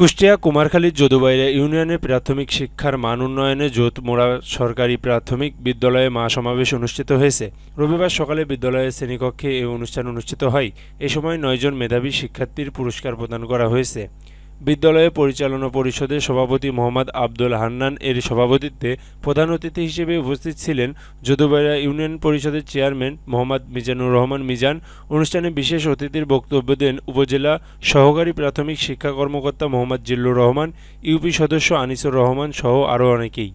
কুষ্টিয়া কুমারখালী যদুবাইরা ইউনিয়নে প্রাথমিক শিক্ষার মান উন্নয়নে জোতমোড়া সরকারি প্রাথমিক বিদ্যালয়ে মা সমাবেশ অনুষ্ঠিত হয়েছে রবিবার সকালে বিদ্যালয়ের শ্রেণীকক্ষে এই অনুষ্ঠান অনুষ্ঠিত হয় এ সময় নয়জন মেধাবী শিক্ষার্থীর পুরস্কার প্রদান করা হয়েছে বিদ্যালয়ের পরিচালনা পরিষদের সভাপতি মোহাম্মদ আব্দুল হান্নান এর সভাপতিত্বে প্রধান অতিথি হিসেবে উপস্থিত ছিলেন যদুবাইরা ইউনিয়ন পরিষদের চেয়ারম্যান মোহাম্মদ মিজানুর রহমান মিজান অনুষ্ঠানে বিশেষ অতিথির বক্তব্য দেন উপজেলা সহকারী প্রাথমিক শিক্ষা কর্মকর্তা মোহাম্মদ জিল্লুর রহমান ইউপি সদস্য আনিসুর রহমান সহ আরও অনেকেই